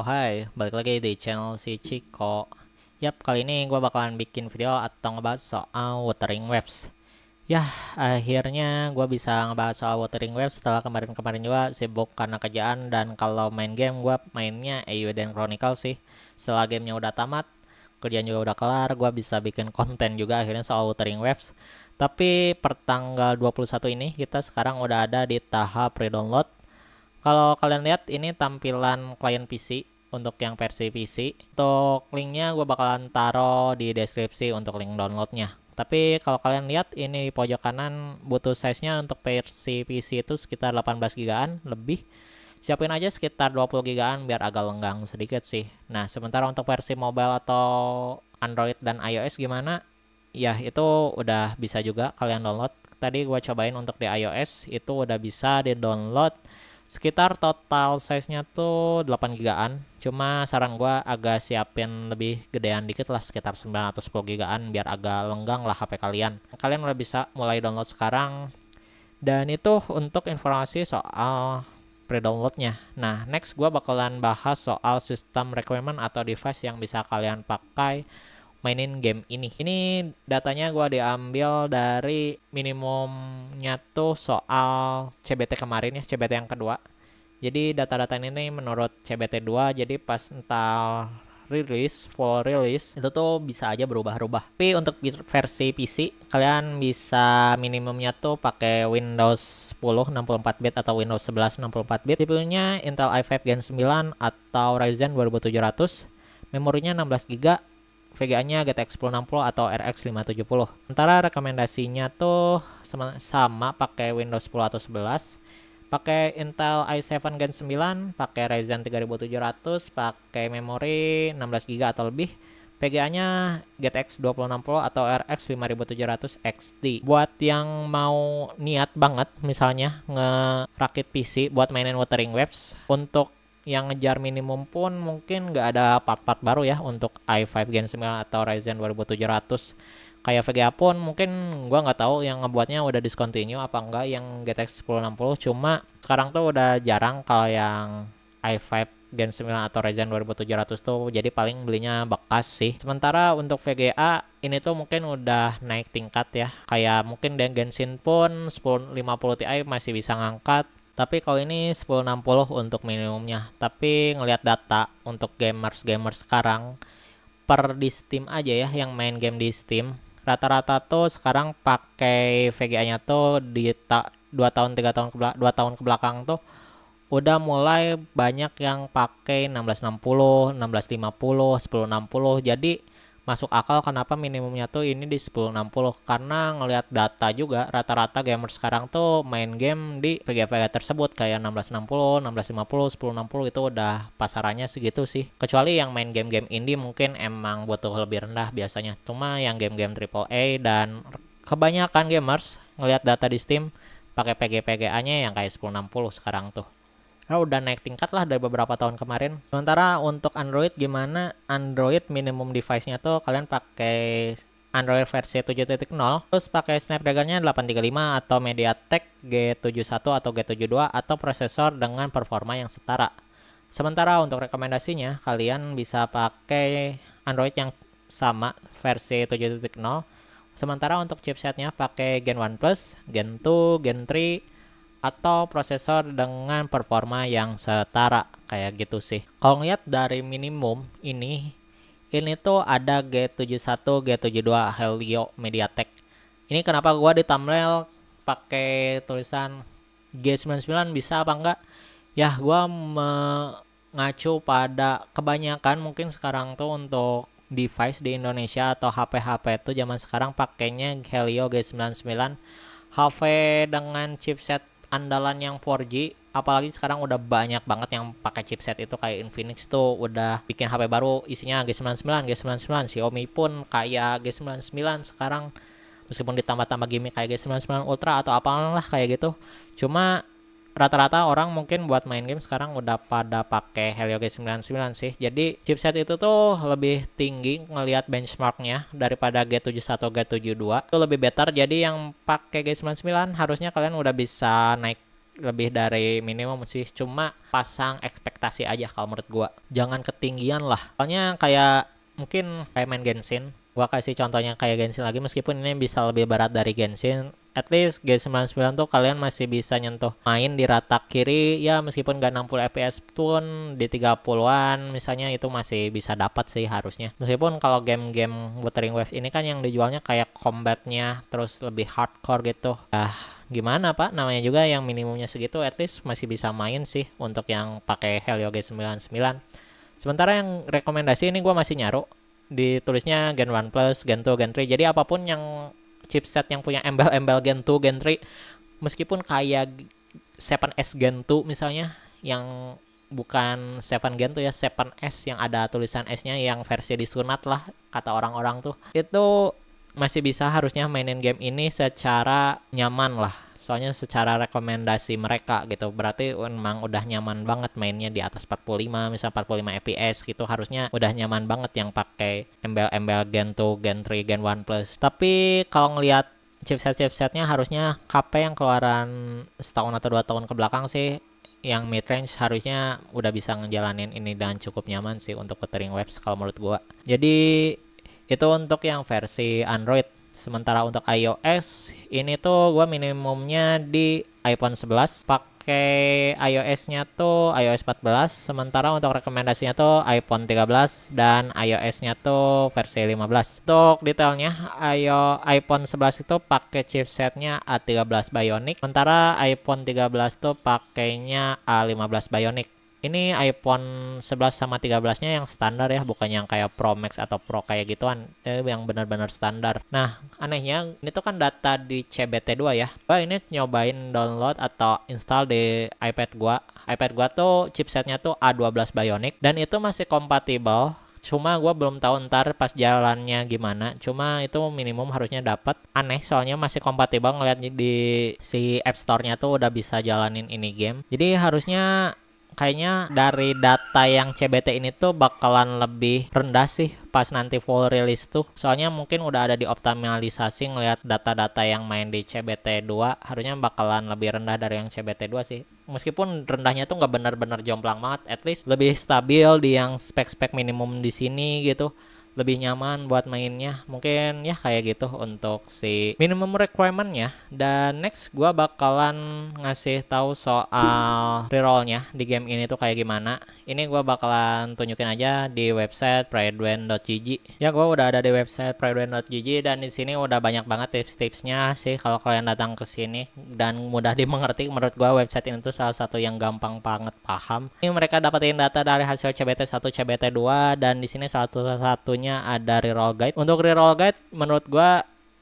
Oh hai, balik lagi di channel si Ciko Yap, kali ini gue bakalan bikin video atau ngebahas soal watering waves Yah, akhirnya gue bisa ngebahas soal watering waves setelah kemarin-kemarin juga sibuk karena kerjaan Dan kalau main game, gue mainnya dan Chronicle sih Setelah gamenya udah tamat, kerjaan juga udah kelar, gue bisa bikin konten juga akhirnya soal watering waves Tapi pertanggal 21 ini, kita sekarang udah ada di tahap pre-download kalau kalian lihat ini tampilan klien PC untuk yang versi PC. Untuk linknya gue bakalan taruh di deskripsi untuk link downloadnya. Tapi kalau kalian lihat ini di pojok kanan butuh size-nya untuk versi PC itu sekitar 18 gigaan lebih. Siapin aja sekitar 20 gigaan biar agak lenggang sedikit sih. Nah, sementara untuk versi mobile atau Android dan iOS gimana? Ya, itu udah bisa juga kalian download. Tadi gue cobain untuk di iOS itu udah bisa di-download sekitar total size-nya tuh 8 gigaan cuma saran gua agak siapin lebih gedean dikit lah sekitar 9 atau 10 gigaan biar agak lenggang lah HP kalian kalian udah bisa mulai download sekarang dan itu untuk informasi soal pre-downloadnya nah next gua bakalan bahas soal sistem requirement atau device yang bisa kalian pakai mainin game ini. Ini datanya gua diambil dari minimumnya tuh soal CBT kemarin ya, CBT yang kedua. Jadi data-data ini menurut CBT 2 jadi pas entar rilis, full rilis itu tuh bisa aja berubah-ubah. Tapi untuk versi PC kalian bisa minimumnya tuh pakai Windows 10 64 bit atau Windows 11 64 bit. Tipenya Intel i5 Gen 9 atau Ryzen 2700. Memorinya 16 GB VGA-nya GTX 1060 atau RX 570. Antara rekomendasinya tuh sama, sama pakai Windows 10 atau 11, pakai Intel i7 Gen 9, pakai Ryzen 3700, pakai memori 16GB atau lebih, VGA-nya GTX 2060 atau RX 5700 XT. Buat yang mau niat banget misalnya ngerakit PC buat mainin Wuthering Waves, untuk yang ngejar minimum pun mungkin nggak ada part-part baru ya untuk i5 Gen 9 atau Ryzen 2700 kayak VGA pun mungkin gua nggak tahu yang ngebuatnya udah discontinue apa enggak yang GTX 1060 cuma sekarang tuh udah jarang kalau yang i5 Gen 9 atau Ryzen 2700 tuh jadi paling belinya bekas sih sementara untuk VGA ini tuh mungkin udah naik tingkat ya kayak mungkin dan Genshin pun 1050 Ti masih bisa ngangkat tapi kalau ini 1060 untuk minimumnya tapi ngelihat data untuk gamers-gamers sekarang per di Steam aja ya yang main game di Steam rata-rata tuh sekarang pakai VGA-nya tuh di ta 2 tahun 3 tahun ke 2 tahun ke belakang tuh udah mulai banyak yang pakai 1660, 1650, 1060. Jadi masuk akal kenapa minimumnya tuh ini di 1060 karena ngelihat data juga rata-rata gamer sekarang tuh main game di VGA tersebut kayak 1660, 1650, 1060 itu udah pasarannya segitu sih. Kecuali yang main game-game indie mungkin emang butuh lebih rendah biasanya. Cuma yang game-game AAA dan kebanyakan gamers ngelihat data di Steam pakai PG-PGA-nya yang kayak 1060 sekarang tuh karena udah naik tingkat lah dari beberapa tahun kemarin. Sementara untuk Android gimana? Android minimum device-nya tuh kalian pakai Android versi 7.0 terus pakai Snapdragon-nya 835 atau MediaTek G71 atau G72 atau prosesor dengan performa yang setara. Sementara untuk rekomendasinya kalian bisa pakai Android yang sama versi 7.0 Sementara untuk chipsetnya pakai Gen 1 Plus, Gen 2, Gen 3, atau prosesor dengan performa yang setara kayak gitu sih. Kalau ngeliat dari minimum ini, ini tuh ada G71, G72 Helio MediaTek. Ini kenapa gua di thumbnail pakai tulisan G99 bisa apa enggak? Ya, gua mengacu pada kebanyakan mungkin sekarang tuh untuk device di Indonesia atau HP-HP itu zaman sekarang pakainya Helio G99 HP dengan chipset andalan yang 4G apalagi sekarang udah banyak banget yang pakai chipset itu kayak Infinix tuh udah bikin HP baru isinya G99, G99, Xiaomi pun kayak G99 sekarang meskipun ditambah-tambah gimmick kayak G99 Ultra atau apalah kayak gitu. Cuma rata-rata orang mungkin buat main game sekarang udah pada pakai Helio G99 sih. Jadi chipset itu tuh lebih tinggi ngelihat benchmarknya daripada G71 G72. Itu lebih better. Jadi yang pakai G99 harusnya kalian udah bisa naik lebih dari minimum sih cuma pasang ekspektasi aja kalau menurut gua jangan ketinggian lah soalnya kayak mungkin kayak main Genshin gua kasih contohnya kayak Genshin lagi meskipun ini bisa lebih berat dari Genshin at least G99 tuh kalian masih bisa nyentuh main di rata kiri ya meskipun gak 60 fps pun di 30-an misalnya itu masih bisa dapat sih harusnya meskipun kalau game-game Wuthering Wave ini kan yang dijualnya kayak combatnya terus lebih hardcore gitu ah gimana pak namanya juga yang minimumnya segitu at least masih bisa main sih untuk yang pakai Helio G99 sementara yang rekomendasi ini gue masih nyaru ditulisnya Gen 1 Plus, Gen 2, Gen 3 jadi apapun yang chipset yang punya embel-embel Gen 2, Gen 3 meskipun kayak 7S Gen 2 misalnya yang bukan 7 Gen 2 ya 7S yang ada tulisan S-nya yang versi disunat lah kata orang-orang tuh itu masih bisa harusnya mainin game ini secara nyaman lah soalnya secara rekomendasi mereka gitu berarti memang udah nyaman banget mainnya di atas 45 misal 45 fps gitu harusnya udah nyaman banget yang pakai embel-embel Gen 2, Gen 3, Gen 1 Plus tapi kalau ngelihat chipset-chipsetnya harusnya HP yang keluaran setahun atau dua tahun ke belakang sih yang mid range harusnya udah bisa ngejalanin ini dan cukup nyaman sih untuk puttering webs kalau menurut gua. Jadi itu untuk yang versi Android. Sementara untuk iOS ini tuh gue minimumnya di iPhone 11 pakai iOS-nya tuh iOS 14 sementara untuk rekomendasinya tuh iPhone 13 dan iOS-nya tuh versi 15. Untuk detailnya Ayo, iPhone 11 itu pakai chipsetnya A13 Bionic sementara iPhone 13 tuh pakainya A15 Bionic ini iPhone 11 sama 13-nya yang standar ya, bukan yang kayak Pro Max atau Pro kayak gituan, eh, yang benar-benar standar. Nah, anehnya ini tuh kan data di CBT2 ya. Gua ini nyobain download atau install di iPad gua. iPad gua tuh chipsetnya tuh A12 Bionic dan itu masih kompatibel cuma gue belum tahu ntar pas jalannya gimana cuma itu minimum harusnya dapat aneh soalnya masih kompatibel ngeliat di si App Store-nya tuh udah bisa jalanin ini game jadi harusnya kayaknya dari data yang CBT ini tuh bakalan lebih rendah sih pas nanti full release tuh soalnya mungkin udah ada di optimalisasi ngelihat data-data yang main di CBT2 harusnya bakalan lebih rendah dari yang CBT2 sih meskipun rendahnya tuh nggak benar-benar jomplang banget at least lebih stabil di yang spek-spek minimum di sini gitu lebih nyaman buat mainnya mungkin ya kayak gitu untuk si minimum requirementnya dan next gua bakalan ngasih tahu soal rerollnya di game ini tuh kayak gimana ini gue bakalan tunjukin aja di website pridewen.gg ya gue udah ada di website pridewen.gg dan di sini udah banyak banget tips-tipsnya sih kalau kalian datang ke sini dan mudah dimengerti menurut gue website ini tuh salah satu yang gampang banget paham ini mereka dapetin data dari hasil CBT 1 CBT 2 dan di sini satu satunya ada reroll guide untuk reroll guide menurut gue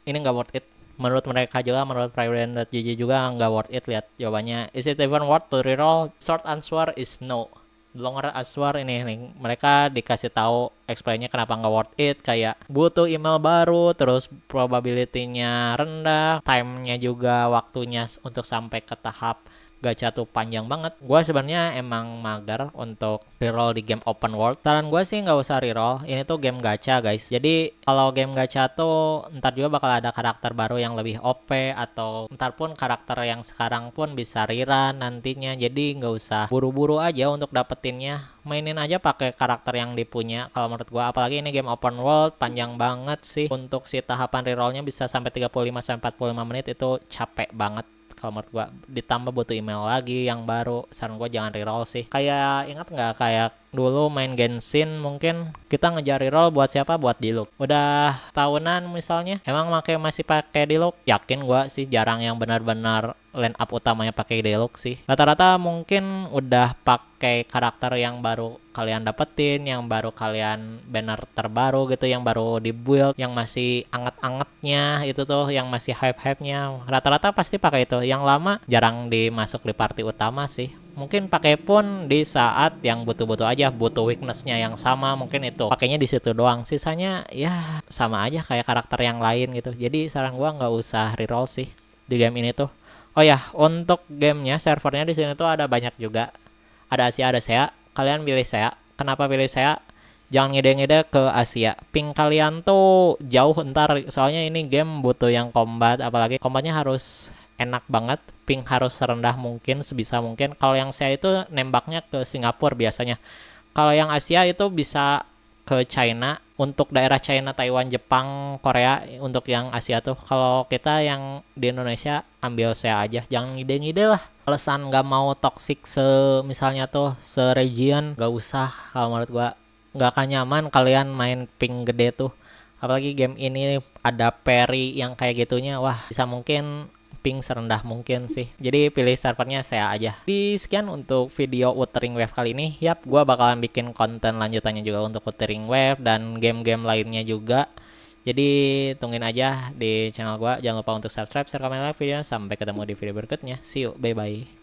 ini nggak worth it menurut mereka juga menurut Private.gg juga nggak worth it lihat jawabannya is it even worth to reroll short answer is no Longer Aswar ini nih mereka dikasih tahu explainnya kenapa nggak worth it kayak butuh email baru terus probability-nya rendah time-nya juga waktunya untuk sampai ke tahap gacha tuh panjang banget. Gua sebenarnya emang mager untuk reroll di game open world. Saran gue sih nggak usah reroll. Ini tuh game gacha guys. Jadi kalau game gacha tuh ntar juga bakal ada karakter baru yang lebih OP atau ntar pun karakter yang sekarang pun bisa rerun nantinya. Jadi nggak usah buru-buru aja untuk dapetinnya. Mainin aja pakai karakter yang dipunya kalau menurut gue. Apalagi ini game open world panjang banget sih. Untuk si tahapan rerollnya bisa sampai 35 45 menit itu capek banget kalau menurut gue ditambah butuh email lagi yang baru saran gue jangan reroll sih kayak ingat nggak kayak dulu main Genshin mungkin kita ngejar reroll buat siapa buat Diluc udah tahunan misalnya emang make masih pakai Diluc yakin gua sih jarang yang benar-benar line up utamanya pakai Diluc sih rata-rata mungkin udah pakai karakter yang baru kalian dapetin yang baru kalian banner terbaru gitu yang baru dibuild yang masih anget-angetnya itu tuh yang masih hype-hype-nya rata-rata pasti pakai itu yang lama jarang dimasuk di party utama sih mungkin pakai pun di saat yang butuh-butuh aja butuh weaknessnya yang sama mungkin itu pakainya di situ doang sisanya ya sama aja kayak karakter yang lain gitu jadi saran gua nggak usah reroll sih di game ini tuh oh ya untuk gamenya servernya di sini tuh ada banyak juga ada Asia ada saya kalian pilih saya kenapa pilih saya jangan ngide-ngide ke Asia. Ping kalian tuh jauh ntar, soalnya ini game butuh yang combat, apalagi combatnya harus enak banget ping harus serendah mungkin sebisa mungkin kalau yang saya itu nembaknya ke Singapura biasanya kalau yang Asia itu bisa ke China untuk daerah China Taiwan Jepang Korea untuk yang Asia tuh kalau kita yang di Indonesia ambil saya aja jangan ide-ide lah alasan nggak mau toxic se misalnya tuh se region nggak usah kalau menurut gua nggak akan nyaman kalian main ping gede tuh apalagi game ini ada peri yang kayak gitunya wah bisa mungkin ping serendah mungkin sih. Jadi pilih servernya saya aja. Di sekian untuk video Watering Wave kali ini. Yap, gua bakalan bikin konten lanjutannya juga untuk Watering Wave dan game-game lainnya juga. Jadi tungguin aja di channel gua Jangan lupa untuk subscribe, share, komen, like video. Sampai ketemu di video berikutnya. See you, bye-bye.